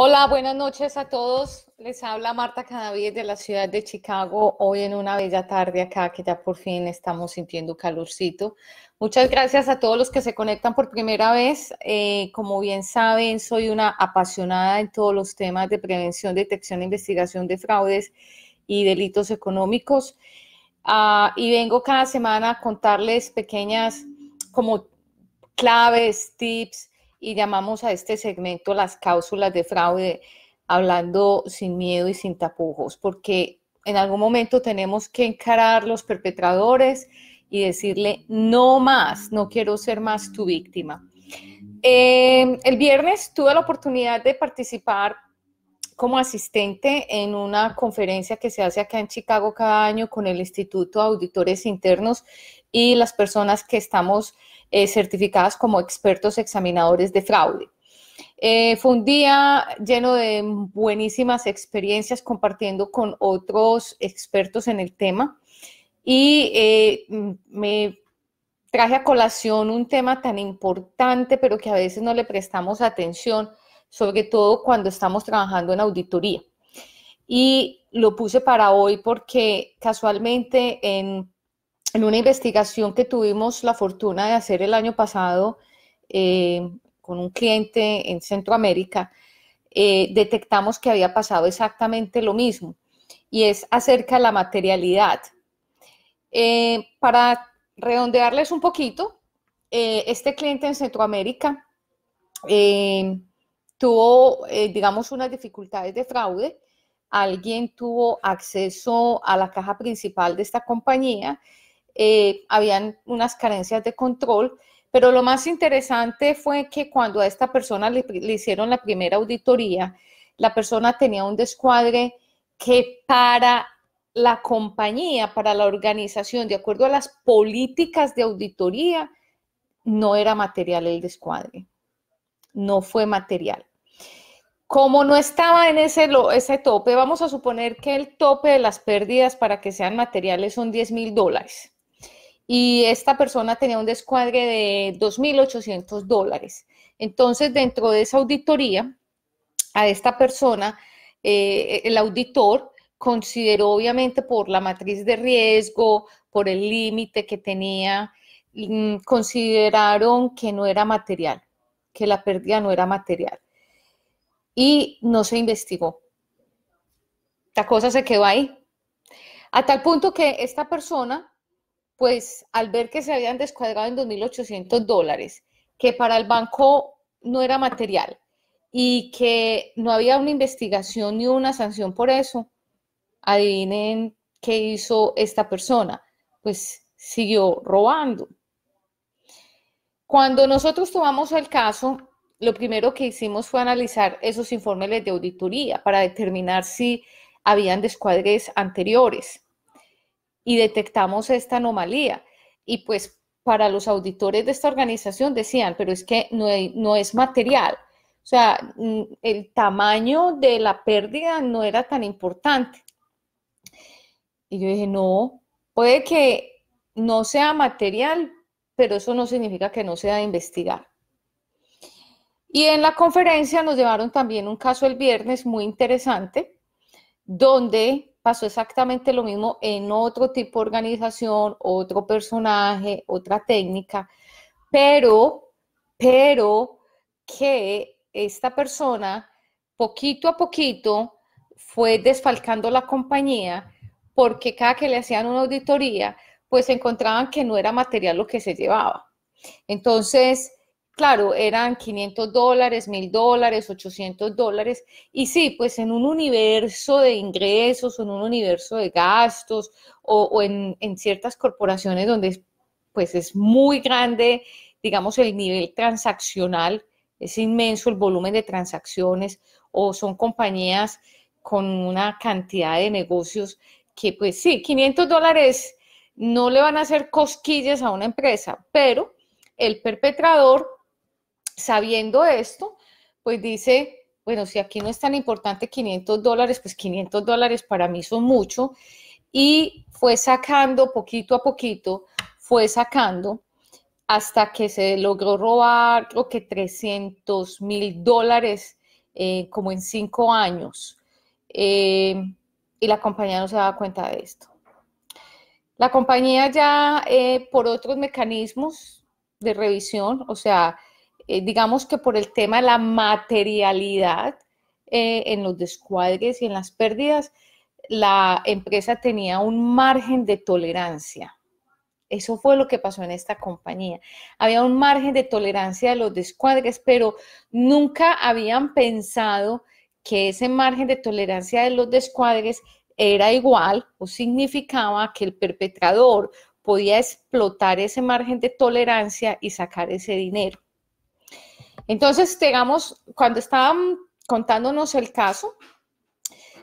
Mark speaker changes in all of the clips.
Speaker 1: Hola, buenas noches a todos. Les habla Marta Canavides de la ciudad de Chicago, hoy en una bella tarde acá que ya por fin estamos sintiendo calorcito. Muchas gracias a todos los que se conectan por primera vez. Eh, como bien saben, soy una apasionada en todos los temas de prevención, detección e investigación de fraudes y delitos económicos. Ah, y vengo cada semana a contarles pequeñas como claves, tips, y llamamos a este segmento las cáusulas de fraude, hablando sin miedo y sin tapujos, porque en algún momento tenemos que encarar los perpetradores y decirle, no más, no quiero ser más tu víctima. Em, el viernes tuve la oportunidad de participar como asistente en una conferencia que se hace acá en Chicago cada año con el Instituto de Auditores Internos y las personas que estamos eh, certificadas como expertos examinadores de fraude. Eh, fue un día lleno de buenísimas experiencias compartiendo con otros expertos en el tema y eh, me traje a colación un tema tan importante pero que a veces no le prestamos atención, sobre todo cuando estamos trabajando en auditoría. Y lo puse para hoy porque casualmente en en una investigación que tuvimos la fortuna de hacer el año pasado eh, con un cliente en Centroamérica, eh, detectamos que había pasado exactamente lo mismo y es acerca de la materialidad. Eh, para redondearles un poquito, este cliente en Centroamérica tuvo, digamos, unas dificultades de fraude alguien tuvo acceso a la caja principal de esta compañía eh, habían unas carencias de control, pero lo más interesante fue que cuando a esta persona le, hicieron la primera auditoría, la persona tenía un descuadre que para la compañía, para la organización, de acuerdo a las políticas de auditoría, no era material el descuadre, no fue material. Como no estaba en ese, ese tope, vamos a suponer que el tope de las pérdidas para que sean materiales son 10 mil dólares y esta persona tenía un descuadre de 2.800 dólares. Entonces, dentro de esa auditoría, a esta persona, eh, el auditor consideró obviamente por la matriz de riesgo, por el límite que tenía, mm, consideraron que no era material, que la pérdida no era material. Y no se investigó. La cosa se quedó ahí. A tal punto que esta persona pues al ver que se habían descuadrado en 2.800 dólares, que para el banco no era material y que no había una investigación ni una sanción por eso, adivinen qué hizo esta persona, pues siguió robando. Cuando nosotros tomamos el caso, lo primero que hicimos fue analizar esos informes de auditoría para determinar si habían descuadres anteriores y detectamos esta anomalía. Y pues para los auditores de esta organización decían, pero es que no, es material. O sea, mm, el tamaño de la pérdida no era tan importante. Y yo dije, no, puede que no sea material, pero eso no significa que no sea de investigar. Y en la conferencia nos llevaron también un caso el viernes muy interesante, donde pasó exactamente lo mismo en otro tipo de organización, otro personaje, otra técnica, pero, pero que esta persona poquito a poquito fue desfalcando la compañía porque cada que le hacían una auditoría, pues encontraban que no era material lo que se llevaba. Entonces, claro, eran 500 dólares, 1000 dólares, 800 dólares. Y sí, pues en un universo de ingresos, en un universo de gastos o, en, en, ciertas corporaciones donde pues es muy grande, digamos, el nivel transaccional, es inmenso el volumen de transacciones o son compañías con una cantidad de negocios que pues sí, 500 dólares no le van a hacer cosquillas a una empresa, pero el perpetrador sabiendo esto, pues dice, bueno, si aquí no es tan importante 500 dólares, pues 500 dólares para mí son mucho. Y fue sacando poquito a poquito, fue sacando hasta que se logró robar creo que 300 mil dólares eh, como en cinco años. Eh, y la compañía no se daba cuenta de esto. La compañía ya eh, por otros mecanismos de revisión, o sea, eh, digamos que por el tema de la materialidad eh, en los descuadres y en las pérdidas, la empresa tenía un margen de tolerancia. Eso fue lo que pasó en esta compañía. Había un margen de tolerancia de los descuadres, pero nunca habían pensado que ese margen de tolerancia de los descuadres era igual o significaba que el perpetrador podía explotar ese margen de tolerancia y sacar ese dinero. Entonces, digamos, cuando estaban contándonos el caso,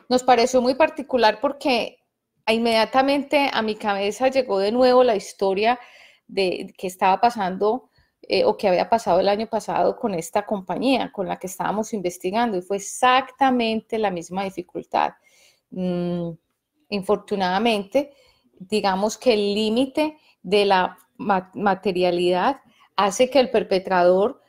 Speaker 1: nos pareció muy particular porque inmediatamente a mi cabeza llegó de nuevo la historia de que estaba pasando eh, o que había pasado el año pasado con esta compañía con la que estábamos investigando y fue exactamente la misma dificultad. Mm, infortunadamente, digamos que el límite de la materialidad hace que el perpetrador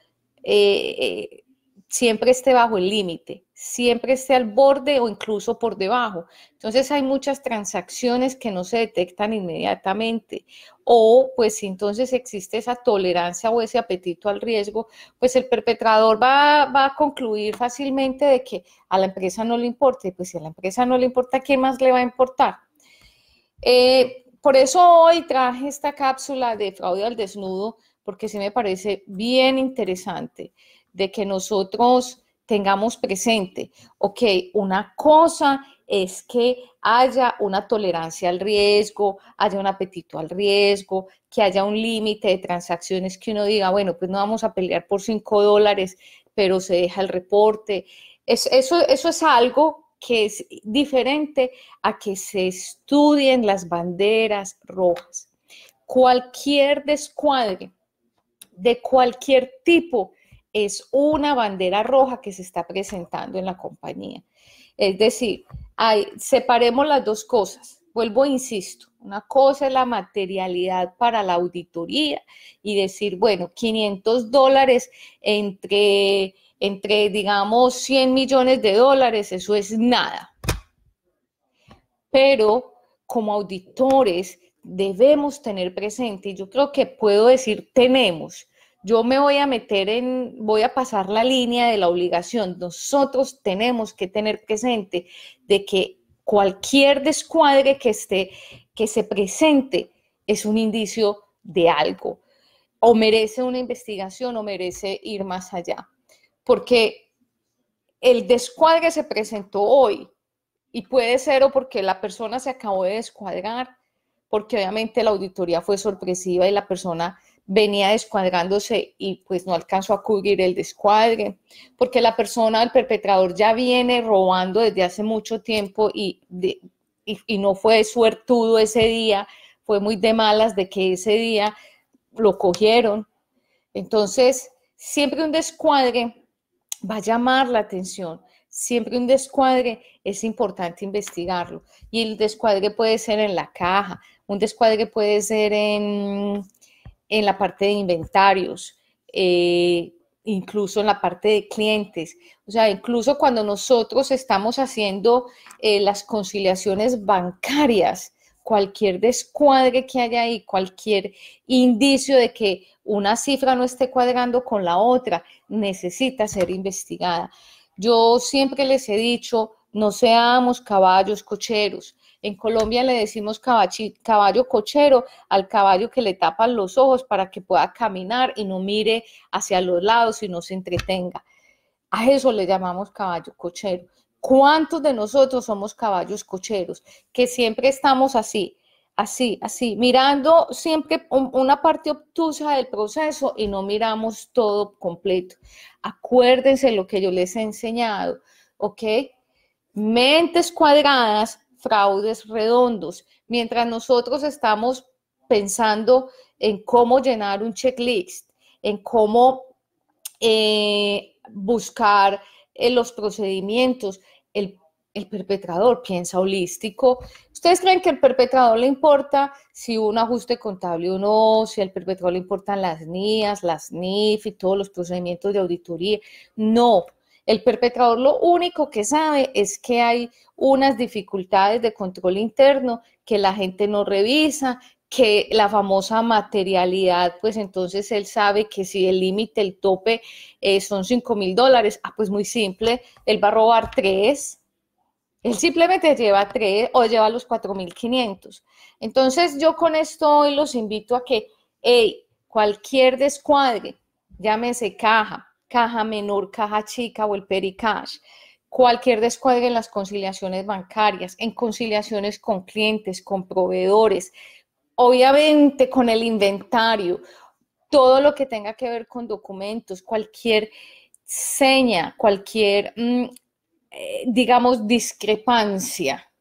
Speaker 1: eh, eh, siempre esté bajo el límite, siempre esté al borde o incluso por debajo. Entonces hay muchas transacciones que no se detectan inmediatamente o pues entonces existe esa tolerancia o ese apetito al riesgo, pues el perpetrador va, a concluir fácilmente de que a la empresa no le importa y pues si a la empresa no le importa, ¿qué más le va a importar? Eh, por eso hoy traje esta cápsula de fraude al desnudo porque sí me parece bien interesante de que nosotros tengamos presente, ok, una cosa es que haya una tolerancia al riesgo, haya un apetito al riesgo, que haya un límite de transacciones que uno diga, bueno, pues no vamos a pelear por 5 dólares, pero se deja el reporte. eso, eso es algo que es diferente a que se estudien las banderas rojas. Cualquier descuadre de cualquier tipo es una bandera roja que se está presentando en la compañía. Es decir, hay, separemos las dos cosas. Vuelvo, insisto, una cosa es la materialidad para la auditoría y decir, bueno, 500 dólares entre, entre digamos, 100 millones de dólares, eso es nada. Pero como auditores debemos tener presente, yo creo que puedo decir tenemos, yo me voy a meter en, voy a pasar la línea de la obligación, nosotros tenemos que tener presente de que cualquier descuadre que esté, que se presente es un indicio de algo, o merece una investigación o merece ir más allá, porque el descuadre se presentó hoy, y puede ser o porque la persona se acabó de descuadrar, porque obviamente la auditoría fue sorpresiva y la persona venía descuadrándose y pues no alcanzó a cubrir el descuadre, porque la persona, el perpetrador ya viene robando desde hace mucho tiempo y, y, no fue suertudo ese día, fue muy de malas de que ese día lo cogieron. Entonces, siempre un descuadre va a llamar la atención, siempre un descuadre es importante investigarlo. Y el descuadre puede ser en la caja, un descuadre puede ser en, la parte de inventarios, eh, incluso en la parte de clientes. O sea, incluso cuando nosotros estamos haciendo eh, las conciliaciones bancarias, cualquier descuadre que haya ahí, cualquier indicio de que una cifra no esté cuadrando con la otra, necesita ser investigada. Yo siempre les he dicho, no seamos caballos cocheros. En Colombia le decimos caballo, cochero al caballo que le tapan los ojos para que pueda caminar y no mire hacia los lados y no se entretenga. A eso le llamamos caballo cochero. ¿Cuántos de nosotros somos caballos cocheros? Que siempre estamos así, así, así, mirando siempre una parte obtusa del proceso y no miramos todo completo. Acuérdense lo que yo les he enseñado, ¿ok? Mentes cuadradas, fraudes redondos. Mientras nosotros estamos pensando en cómo llenar un checklist, en cómo eh, buscar eh, los procedimientos, el el perpetrador piensa holístico. ¿Ustedes creen que al perpetrador le importa si un ajuste contable o no? Si al perpetrador le importan las NIAS, las NIF y todos los procedimientos de auditoría. No. El perpetrador lo único que sabe es que hay unas dificultades de control interno que la gente no revisa, que la famosa materialidad, pues entonces él sabe que si el límite, el tope eh, son 5 mil dólares, ah, pues muy simple, él va a robar 3 él simplemente lleva tres o lleva los 4.500. Entonces yo con esto hoy los invito a que, hey, cualquier descuadre, llámese caja, caja menor, caja chica o el pericash, cualquier descuadre en las conciliaciones bancarias, en conciliaciones con clientes, con proveedores, obviamente con el inventario, todo lo que tenga que ver con documentos, cualquier seña, cualquier mm, eh, digamos, discrepancia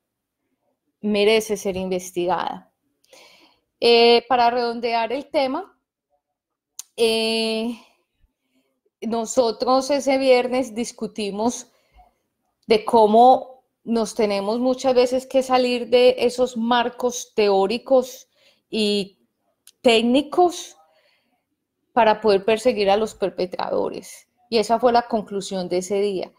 Speaker 1: merece ser investigada. Eh, para redondear el tema, eh, nosotros ese viernes discutimos de cómo nos tenemos muchas veces que salir de esos marcos teóricos y técnicos para poder perseguir a los perpetradores. Y esa fue la conclusión de ese día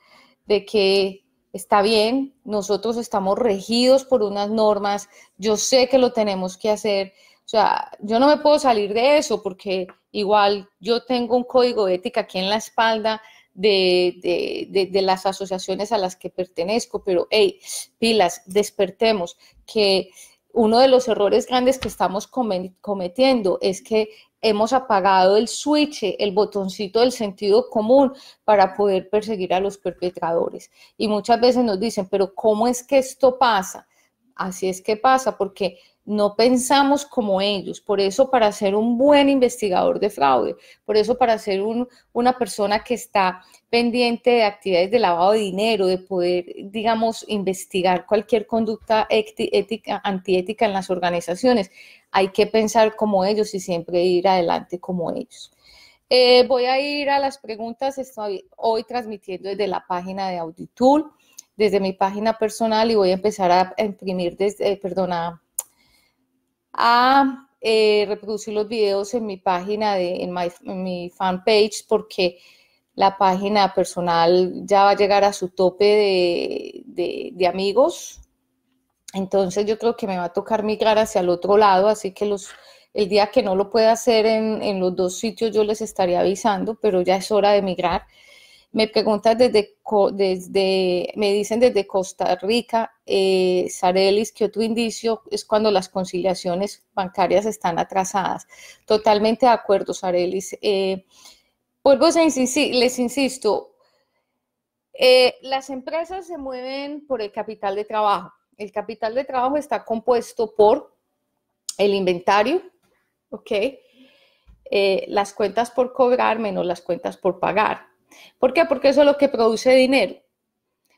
Speaker 1: de que está bien, nosotros estamos regidos por unas normas, yo sé que lo tenemos que hacer, o sea, yo no me puedo salir de eso porque igual yo tengo un código ético ética aquí en la espalda de, de, las asociaciones a las que pertenezco, pero hey, pilas, despertemos que uno de los errores grandes que estamos cometiendo es que hemos apagado el switch, el botoncito del sentido común para poder perseguir a los perpetradores. Y muchas veces nos dicen, pero ¿cómo es que esto pasa? Así es que pasa, porque no pensamos como ellos. Por eso, para ser un buen investigador de fraude, por eso, para ser una persona que está pendiente de actividades de lavado de dinero, de poder, digamos, investigar cualquier conducta ética, antiética en las organizaciones, hay que pensar como ellos y siempre ir adelante como ellos. Eh, voy a ir a las preguntas. Estoy hoy transmitiendo desde la página de Auditool, desde mi página personal y voy a empezar a imprimir desde, eh, perdona a eh, reproducir los videos en mi página, de, en, my, mi fanpage, porque la página personal ya va a llegar a su tope de, de, amigos. Entonces yo creo que me va a tocar migrar hacia el otro lado, así que los, el día que no lo pueda hacer en, en los dos sitios yo les estaría avisando, pero ya es hora de migrar. Me preguntas desde, desde me dicen desde Costa Rica, eh, Sarelis, que otro indicio es cuando las conciliaciones bancarias están atrasadas. Totalmente de acuerdo, Sarelis. Eh, les insisto, eh, las empresas se mueven por el capital de trabajo. El capital de trabajo está compuesto por el inventario, las cuentas por cobrar menos las cuentas por pagar. ¿Por qué? Porque eso es lo que produce dinero.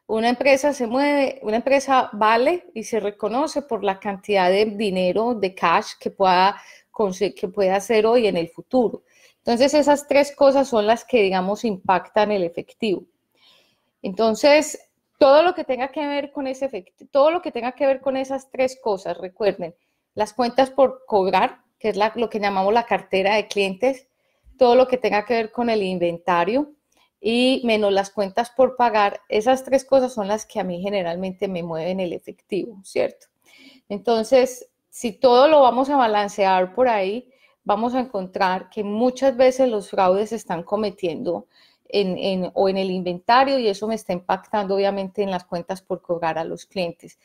Speaker 1: Una empresa se mueve, una empresa vale y se reconoce por la cantidad de dinero, de cash que pueda, que pueda hacer hoy en el futuro. Entonces, esas tres cosas son las que, digamos, impactan el efectivo. Entonces, todo lo que tenga que ver con ese efecto, todo lo que tenga que ver con esas tres cosas, recuerden, las cuentas por cobrar, que es lo que llamamos la cartera de clientes, todo lo que tenga que ver con el inventario, y menos las cuentas por pagar, esas tres cosas son las que a mí generalmente me mueven el efectivo, ¿cierto? Entonces, si todo lo vamos a balancear por ahí, vamos a encontrar que muchas veces los fraudes se están cometiendo en, o en el inventario y eso me está impactando obviamente en las cuentas por cobrar a los clientes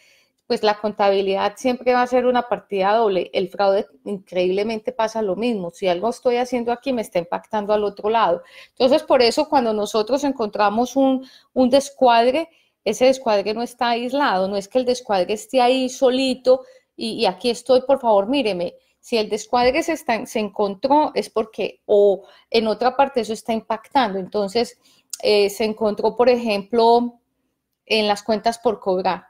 Speaker 1: pues la contabilidad siempre va a ser una partida doble. El fraude increíblemente pasa lo mismo. Si algo estoy haciendo aquí, me está impactando al otro lado. Entonces, por eso cuando nosotros encontramos un, descuadre, ese descuadre no está aislado, no es que el descuadre esté ahí solito y, aquí estoy, por favor, míreme. Si el descuadre se, está, se encontró es porque o en otra parte eso está impactando. Entonces, eh, se encontró, por ejemplo, en las cuentas por cobrar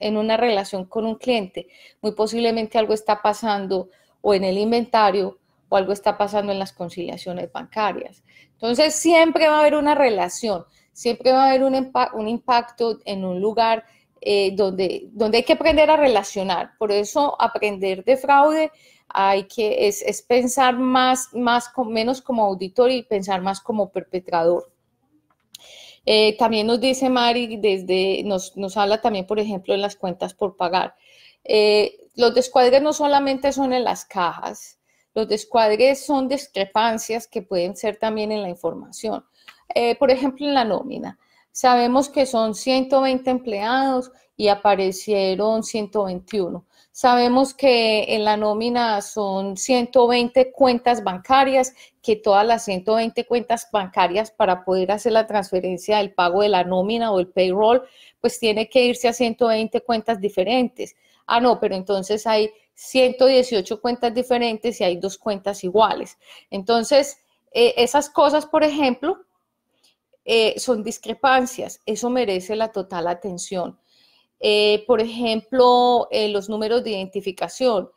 Speaker 1: en una relación con un cliente, muy posiblemente algo está pasando o en el inventario o algo está pasando en las conciliaciones bancarias. Entonces, siempre va a haber una relación, siempre va a haber un, impacto en un lugar eh, donde, donde hay que aprender a relacionar. Por eso, aprender de fraude hay que, es, pensar más, más menos como auditor y pensar más como perpetrador. Eh, también nos dice Mari, desde, nos, nos, habla también, por ejemplo, en las cuentas por pagar. Eh, los descuadres no solamente son en las cajas, los descuadres son discrepancias que pueden ser también en la información. Eh, por ejemplo, en la nómina. Sabemos que son 120 empleados y aparecieron 121. Sabemos que en la nómina son 120 cuentas bancarias, que todas las 120 cuentas bancarias para poder hacer la transferencia del pago de la nómina o el payroll, pues tiene que irse a 120 cuentas diferentes. Ah, no, pero entonces hay 118 cuentas diferentes y hay dos cuentas iguales. Entonces, eh, esas cosas, por ejemplo, eh, son discrepancias. Eso merece la total atención. Eh, por ejemplo, eh, los números de identificación.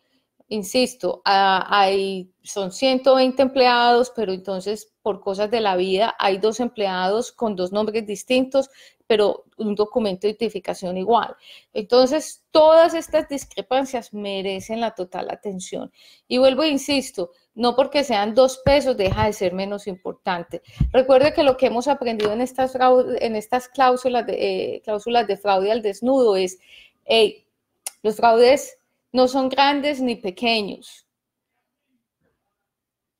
Speaker 1: Insisto, hay, son 120 empleados, pero entonces por cosas de la vida hay dos empleados con dos nombres distintos, pero un documento de identificación igual. Entonces, todas estas discrepancias merecen la total atención. Y vuelvo e insisto, no porque sean dos pesos deja de ser menos importante. Recuerde que lo que hemos aprendido en estas, en estas cláusulas, de, eh, cláusulas de fraude al desnudo es, hey, los fraudes no son grandes ni pequeños.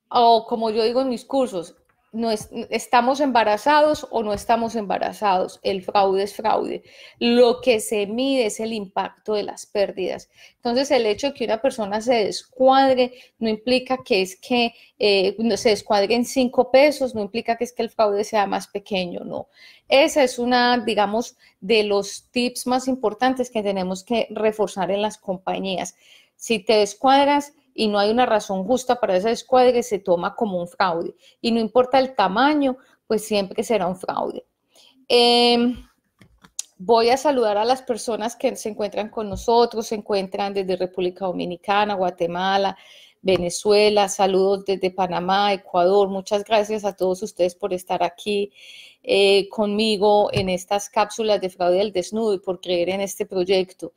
Speaker 1: O como yo digo en mis cursos, no estamos embarazados o no estamos embarazados. El fraude es fraude. Lo que se mide es el impacto de las pérdidas. Entonces, el hecho de que una persona se descuadre no implica que es que eh, se descuadre en cinco pesos, no implica que es que el fraude sea más pequeño, no. Esa es una, digamos, de los tips más importantes que tenemos que reforzar en las compañías. Si te descuadras, y no hay una razón justa para esa escuadra que se toma como un fraude. Y no importa el tamaño, pues siempre será un fraude. Em, voy a saludar a las personas que se encuentran con nosotros, se encuentran desde República Dominicana, Guatemala, Venezuela, saludos desde Panamá, Ecuador. Muchas gracias a todos ustedes por estar aquí eh, conmigo en estas cápsulas de fraude del desnudo y por creer en este proyecto.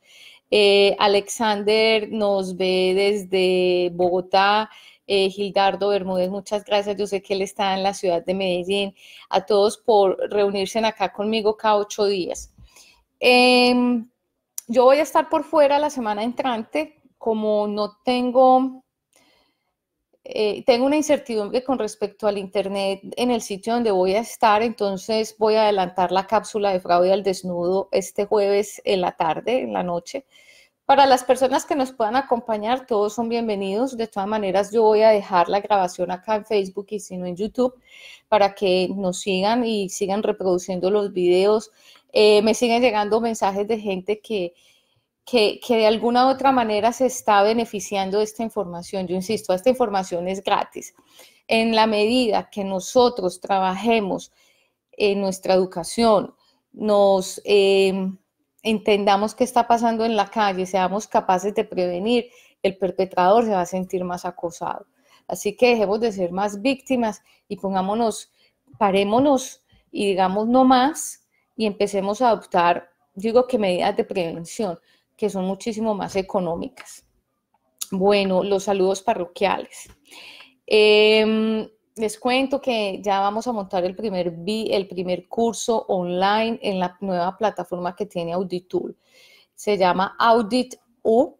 Speaker 1: Eh, Alexander nos ve desde Bogotá. Eh, Gildardo Bermúdez, muchas gracias. Yo sé que él está en la ciudad de Medellín. A todos por reunirse acá conmigo cada ocho días. Em, yo voy a estar por fuera la semana entrante. Como no tengo eh, tengo una incertidumbre con respecto al Internet en el sitio donde voy a estar, entonces voy a adelantar la cápsula de fraude al desnudo este jueves en la tarde, en la noche. Para las personas que nos puedan acompañar, todos son bienvenidos. De todas maneras, yo voy a dejar la grabación acá en Facebook y si no en YouTube para que nos sigan y sigan reproduciendo los videos. Eh, me siguen llegando mensajes de gente que que, de alguna u otra manera se está beneficiando de esta información. Yo insisto, esta información es gratis. En la medida que nosotros trabajemos en nuestra educación, nos eh, entendamos qué está pasando en la calle, seamos capaces de prevenir, el perpetrador se va a sentir más acosado. Así que dejemos de ser más víctimas y pongámonos, parémonos y digamos no más y empecemos a adoptar, digo que medidas de prevención que son muchísimo más económicas. Bueno, los saludos parroquiales. Em, les cuento que ya vamos a montar el primer, el primer curso online en la nueva plataforma que tiene Auditool. Se llama Audit U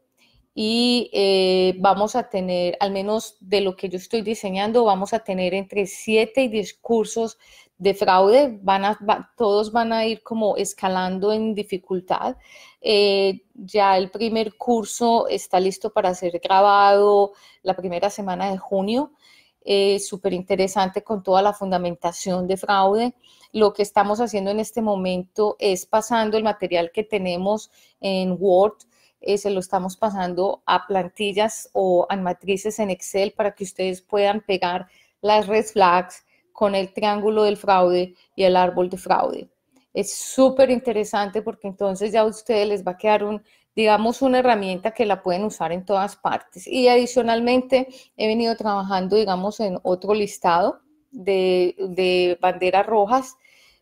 Speaker 1: y eh, vamos a tener, al menos de lo que yo estoy diseñando, vamos a tener entre 7 y 10 cursos de fraude, van a, todos van a ir como escalando en dificultad. Eh, ya el primer curso está listo para ser grabado la primera semana de junio. Es eh, Súper interesante con toda la fundamentación de fraude. Lo que estamos haciendo en este momento es pasando el material que tenemos en Word, eh, se lo estamos pasando a plantillas o a matrices en Excel para que ustedes puedan pegar las red flags, con el triángulo del fraude y el árbol de fraude. Es súper interesante porque entonces ya a ustedes les va a quedar un, digamos, una herramienta que la pueden usar en todas partes. Y adicionalmente he venido trabajando, digamos, en otro listado de, banderas rojas.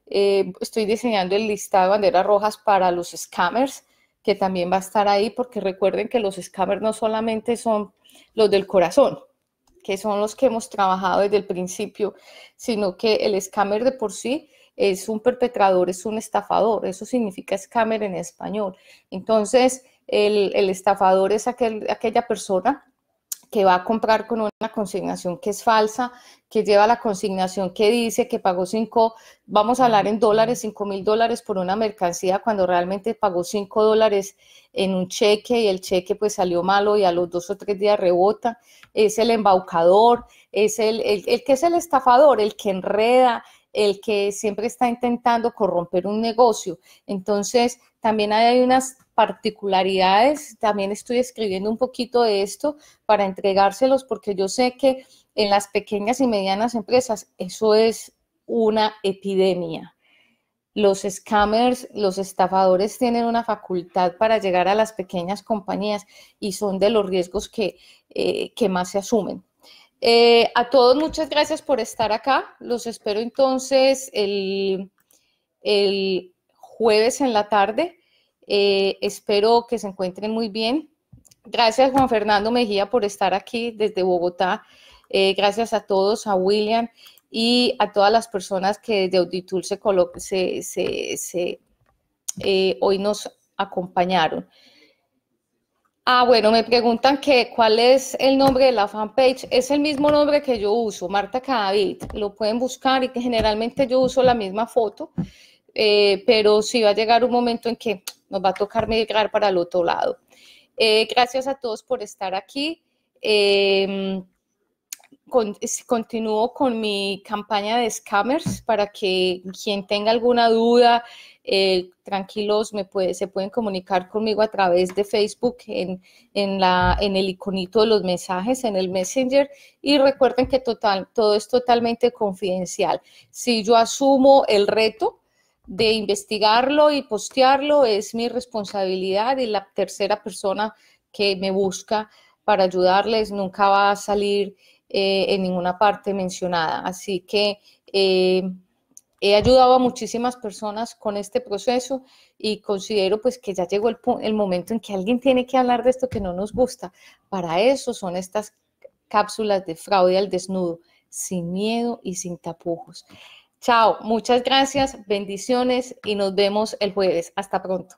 Speaker 1: Eh, estoy diseñando el listado de banderas rojas para los scammers, que también va a estar ahí, porque recuerden que los scammers no solamente son los del corazón, que son los que hemos trabajado desde el principio, sino que el scammer de por sí es un perpetrador, es un estafador, eso significa scammer en español. Entonces, el, estafador es aquel, aquella persona que va a comprar con una consignación que es falsa, que lleva la consignación que dice que pagó 5, vamos a hablar en dólares, cinco mil dólares por una mercancía cuando realmente pagó 5 dólares en un cheque y el cheque pues salió malo y a los dos o tres días rebota, es el embaucador, es el, el, el que es el estafador, el que enreda, el que siempre está intentando corromper un negocio. Entonces, también hay unas particularidades. También estoy escribiendo un poquito de esto para entregárselos porque yo sé que en las pequeñas y medianas empresas eso es una epidemia. Los scammers, los estafadores tienen una facultad para llegar a las pequeñas compañías y son de los riesgos que, eh, más se asumen. Eh, a todos muchas gracias por estar acá. Los espero entonces el, el jueves en la tarde. Eh, espero que se encuentren muy bien. Gracias Juan Fernando Mejía por estar aquí desde Bogotá. Eh, gracias a todos, a William y a todas las personas que desde Auditool se, eh, hoy nos acompañaron. Ah, bueno, me preguntan que cuál es el nombre de la fanpage. Es el mismo nombre que yo uso, Marta Cadavid. Lo pueden buscar y que generalmente yo uso la misma foto, pero sí va a llegar un momento en que nos va a tocar migrar para el otro lado. Eh, gracias a todos por estar aquí. Em, continúo con mi campaña de scammers para que quien tenga alguna duda, eh, tranquilos, me se pueden comunicar conmigo a través de Facebook en, en el iconito de los mensajes, en el Messenger. Y recuerden que total, todo es totalmente confidencial. Si yo asumo el reto, de investigarlo y postearlo es mi responsabilidad y la tercera persona que me busca para ayudarles nunca va a salir eh, en ninguna parte mencionada. Así que eh, he ayudado a muchísimas personas con este proceso y considero pues que ya llegó el momento en que alguien tiene que hablar de esto que no nos gusta. Para eso son estas cápsulas de fraude al desnudo, sin miedo y sin tapujos. Chao, muchas gracias, bendiciones y nos vemos el jueves. Hasta pronto.